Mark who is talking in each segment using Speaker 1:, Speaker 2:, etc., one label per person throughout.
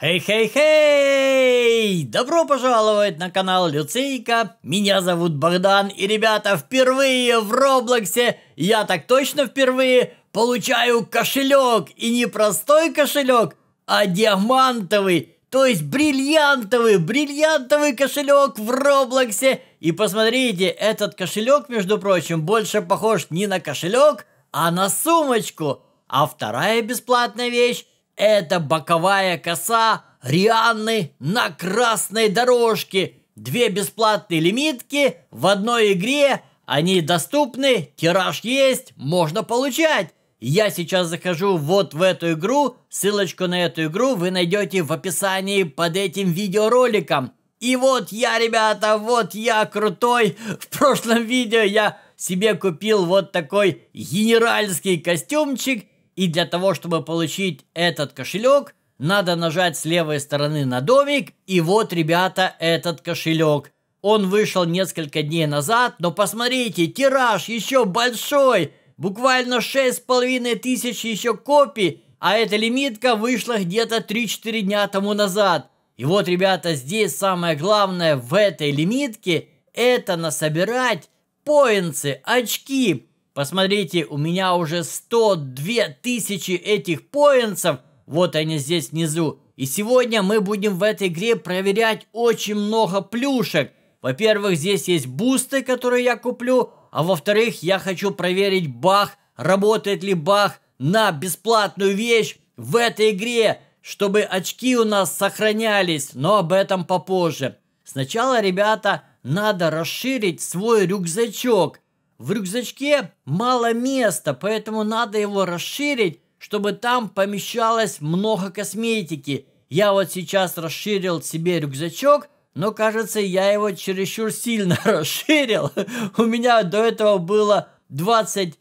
Speaker 1: Хей-хей-хей! Добро пожаловать на канал Люцейка. Меня зовут Богдан, и, ребята, впервые в Роблоксе, я так точно впервые, получаю кошелек. И не простой кошелек, а диамантовый, то есть бриллиантовый, бриллиантовый кошелек в Роблоксе. И посмотрите, этот кошелек, между прочим, больше похож не на кошелек, а на сумочку. А вторая бесплатная вещь это боковая коса Рианны на красной дорожке. Две бесплатные лимитки в одной игре. Они доступны, тираж есть, можно получать. Я сейчас захожу вот в эту игру. Ссылочку на эту игру вы найдете в описании под этим видеороликом. И вот я, ребята, вот я крутой. В прошлом видео я себе купил вот такой генеральский костюмчик. И для того, чтобы получить этот кошелек, надо нажать с левой стороны на домик. И вот, ребята, этот кошелек. Он вышел несколько дней назад, но посмотрите, тираж еще большой. Буквально 6,5 тысяч еще копий. А эта лимитка вышла где-то 3-4 дня тому назад. И вот, ребята, здесь самое главное в этой лимитке – это насобирать поинцы, очки – Посмотрите, у меня уже 102 тысячи этих поинтсов. Вот они здесь внизу. И сегодня мы будем в этой игре проверять очень много плюшек. Во-первых, здесь есть бусты, которые я куплю. А во-вторых, я хочу проверить бах, работает ли бах на бесплатную вещь в этой игре, чтобы очки у нас сохранялись, но об этом попозже. Сначала, ребята, надо расширить свой рюкзачок. В рюкзачке мало места, поэтому надо его расширить, чтобы там помещалось много косметики. Я вот сейчас расширил себе рюкзачок, но, кажется, я его чересчур сильно расширил. У меня до этого было 20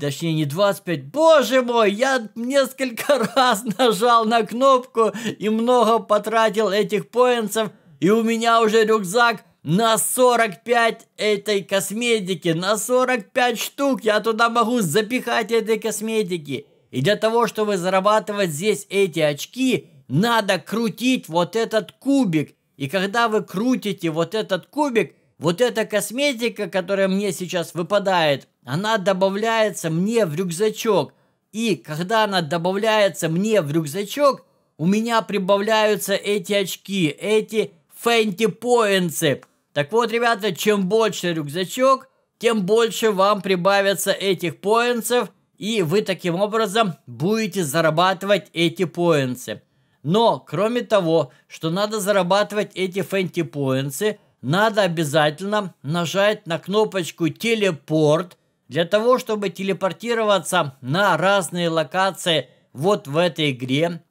Speaker 1: Точнее, не 25. Боже мой, я несколько раз нажал на кнопку и много потратил этих поинтсов. И у меня уже рюкзак на 45 этой косметики, на 45 штук я туда могу запихать этой косметики. И для того, чтобы зарабатывать здесь эти очки, надо крутить вот этот кубик. И когда вы крутите вот этот кубик, вот эта косметика, которая мне сейчас выпадает, она добавляется мне в рюкзачок. И когда она добавляется мне в рюкзачок, у меня прибавляются эти очки, эти фэнти-поинцы. Так вот, ребята, чем больше рюкзачок, тем больше вам прибавится этих поинтсов, и вы таким образом будете зарабатывать эти поинцы. Но, кроме того, что надо зарабатывать эти фэнти поинцы, надо обязательно нажать на кнопочку «Телепорт», для того, чтобы телепортироваться на разные локации вот в этой игре.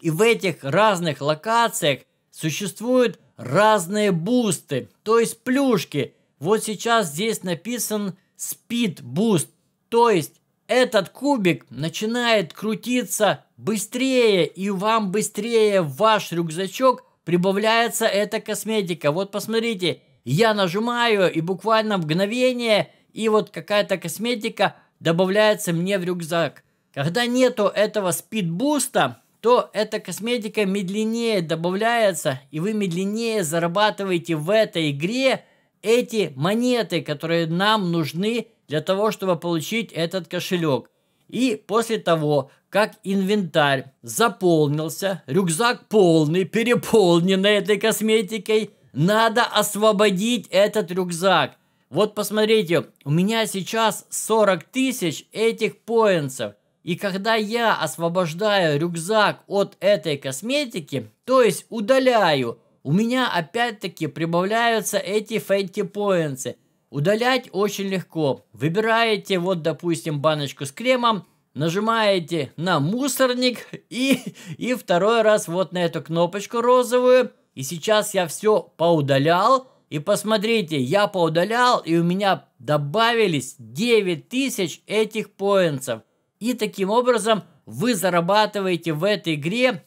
Speaker 1: И в этих разных локациях существует разные бусты, то есть плюшки. Вот сейчас здесь написан speed boost, то есть этот кубик начинает крутиться быстрее, и вам быстрее в ваш рюкзачок прибавляется эта косметика. Вот посмотрите, я нажимаю, и буквально мгновение, и вот какая-то косметика добавляется мне в рюкзак. Когда нету этого спидбуста, то эта косметика медленнее добавляется, и вы медленнее зарабатываете в этой игре эти монеты, которые нам нужны для того, чтобы получить этот кошелек. И после того, как инвентарь заполнился, рюкзак полный, переполненный этой косметикой, надо освободить этот рюкзак. Вот посмотрите, у меня сейчас 40 тысяч этих поинтов. И когда я освобождаю рюкзак от этой косметики, то есть удаляю, у меня опять-таки прибавляются эти фэнти поинтсы. Удалять очень легко. Выбираете вот, допустим, баночку с кремом, нажимаете на мусорник и, и второй раз вот на эту кнопочку розовую. И сейчас я все поудалял. И посмотрите, я поудалял, и у меня добавились 9000 этих поинтов. И таким образом вы зарабатываете в этой игре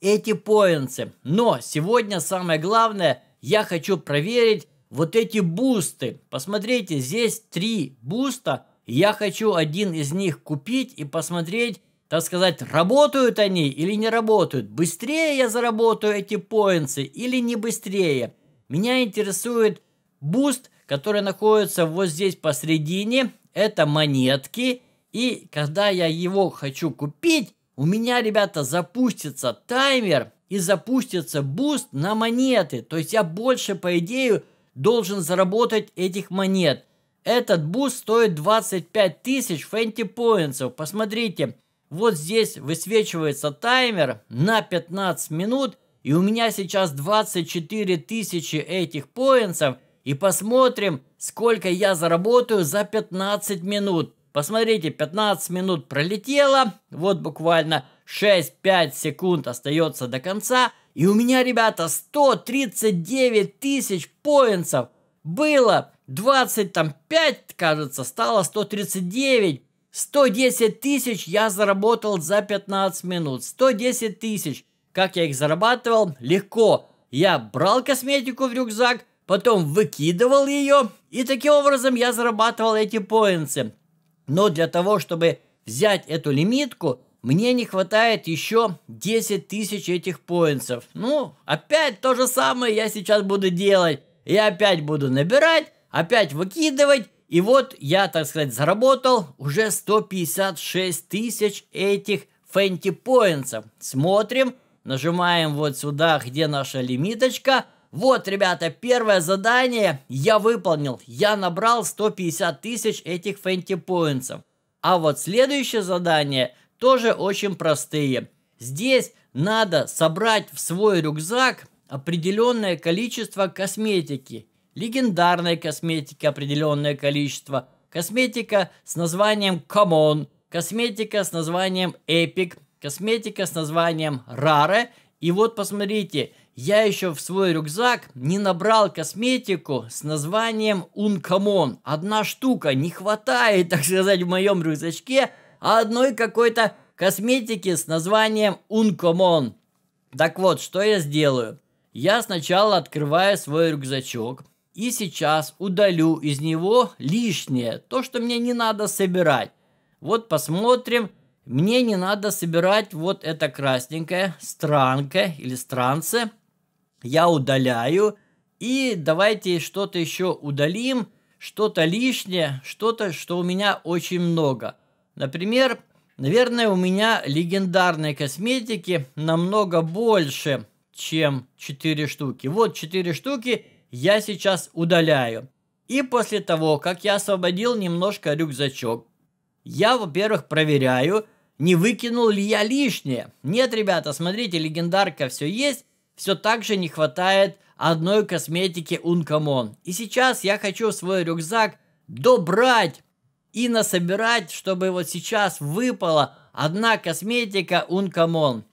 Speaker 1: эти поинцы. Но сегодня самое главное, я хочу проверить вот эти бусты. Посмотрите, здесь три буста. Я хочу один из них купить и посмотреть, так сказать, работают они или не работают. Быстрее я заработаю эти поинцы или не быстрее. Меня интересует буст, который находится вот здесь посередине. Это монетки. И когда я его хочу купить, у меня, ребята, запустится таймер и запустится буст на монеты. То есть я больше, по идее, должен заработать этих монет. Этот буст стоит 25 тысяч фэнти поинтов. Посмотрите, вот здесь высвечивается таймер на 15 минут. И у меня сейчас 24 тысячи этих поинтов, И посмотрим, сколько я заработаю за 15 минут. Посмотрите, 15 минут пролетело, вот буквально 6-5 секунд остается до конца, и у меня, ребята, 139 тысяч поинтов Было 25, кажется, стало 139. 110 тысяч я заработал за 15 минут. 110 тысяч. Как я их зарабатывал? Легко. Я брал косметику в рюкзак, потом выкидывал ее, и таким образом я зарабатывал эти поинты. Но для того, чтобы взять эту лимитку, мне не хватает еще 10 тысяч этих поинтсов. Ну, опять то же самое я сейчас буду делать. Я опять буду набирать, опять выкидывать. И вот я, так сказать, заработал уже 156 тысяч этих фэнти поинтсов. Смотрим, нажимаем вот сюда, где наша лимиточка – вот, ребята, первое задание я выполнил. Я набрал 150 тысяч этих фэнти поинтов А вот следующее задание тоже очень простые. Здесь надо собрать в свой рюкзак определенное количество косметики. Легендарной косметики определенное количество. Косметика с названием Common. Косметика с названием Epic. Косметика с названием Rare. И вот посмотрите, я еще в свой рюкзак не набрал косметику с названием Uncommon. Одна штука не хватает, так сказать, в моем рюкзачке, а одной какой-то косметики с названием Uncommon. Так вот, что я сделаю? Я сначала открываю свой рюкзачок и сейчас удалю из него лишнее, то, что мне не надо собирать. Вот посмотрим, мне не надо собирать вот это красненькое, странка или странце – я удаляю. И давайте что-то еще удалим, что-то лишнее, что-то, что у меня очень много. Например, наверное, у меня легендарной косметики намного больше, чем 4 штуки. Вот 4 штуки я сейчас удаляю. И после того, как я освободил немножко рюкзачок, я, во-первых, проверяю, не выкинул ли я лишнее. Нет, ребята, смотрите, легендарка все есть, все так же не хватает одной косметики Uncommon. И сейчас я хочу свой рюкзак добрать и насобирать, чтобы вот сейчас выпала одна косметика Uncommon.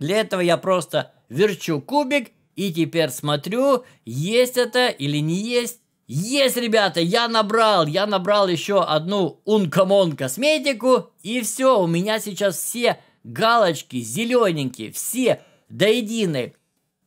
Speaker 1: Для этого я просто верчу кубик и теперь смотрю, есть это или не есть. Есть, ребята, я набрал, я набрал еще одну Uncommon косметику. И все, у меня сейчас все галочки зелененькие, все до единой.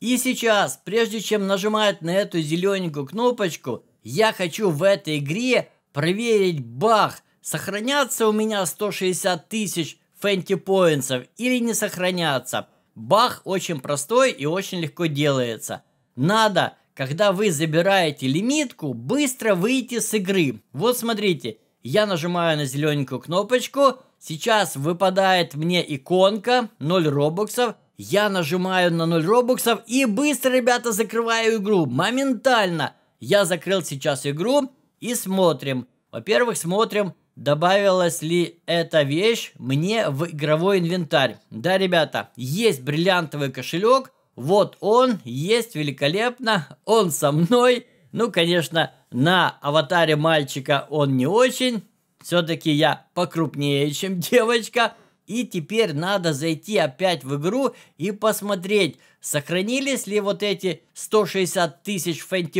Speaker 1: И сейчас, прежде чем нажимать на эту зелененькую кнопочку, я хочу в этой игре проверить бах, сохранятся у меня 160 тысяч фэнти поинтов или не сохранятся. Бах очень простой и очень легко делается. Надо, когда вы забираете лимитку, быстро выйти с игры. Вот смотрите, я нажимаю на зелененькую кнопочку, сейчас выпадает мне иконка 0 робоксов, я нажимаю на 0 робоксов и быстро, ребята, закрываю игру. Моментально. Я закрыл сейчас игру и смотрим. Во-первых, смотрим, добавилась ли эта вещь мне в игровой инвентарь. Да, ребята, есть бриллиантовый кошелек. Вот он, есть великолепно. Он со мной. Ну, конечно, на аватаре мальчика он не очень. Все-таки я покрупнее, чем девочка. И теперь надо зайти опять в игру и посмотреть, сохранились ли вот эти 160 тысяч фэнти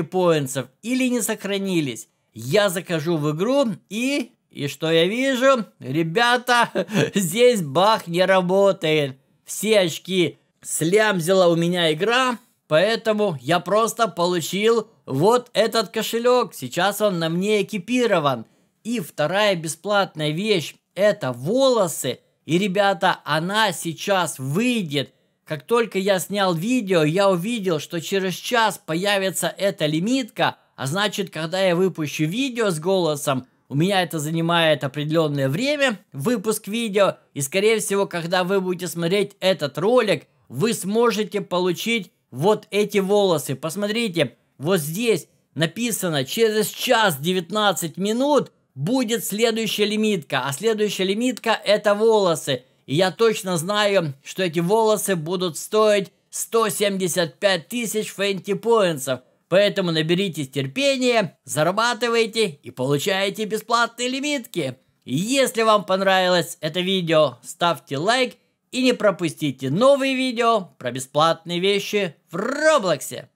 Speaker 1: или не сохранились. Я захожу в игру и... И что я вижу? Ребята, здесь бах не работает. Все очки слямзила у меня игра, поэтому я просто получил вот этот кошелек. Сейчас он на мне экипирован. И вторая бесплатная вещь – это волосы – и, ребята, она сейчас выйдет. Как только я снял видео, я увидел, что через час появится эта лимитка, а значит, когда я выпущу видео с голосом, у меня это занимает определенное время, выпуск видео, и, скорее всего, когда вы будете смотреть этот ролик, вы сможете получить вот эти волосы. Посмотрите, вот здесь написано «Через час 19 минут» будет следующая лимитка. А следующая лимитка это волосы. И я точно знаю, что эти волосы будут стоить 175 тысяч фэнти поинтсов. Поэтому наберитесь терпения, зарабатывайте и получайте бесплатные лимитки. И если вам понравилось это видео, ставьте лайк и не пропустите новые видео про бесплатные вещи в Роблоксе.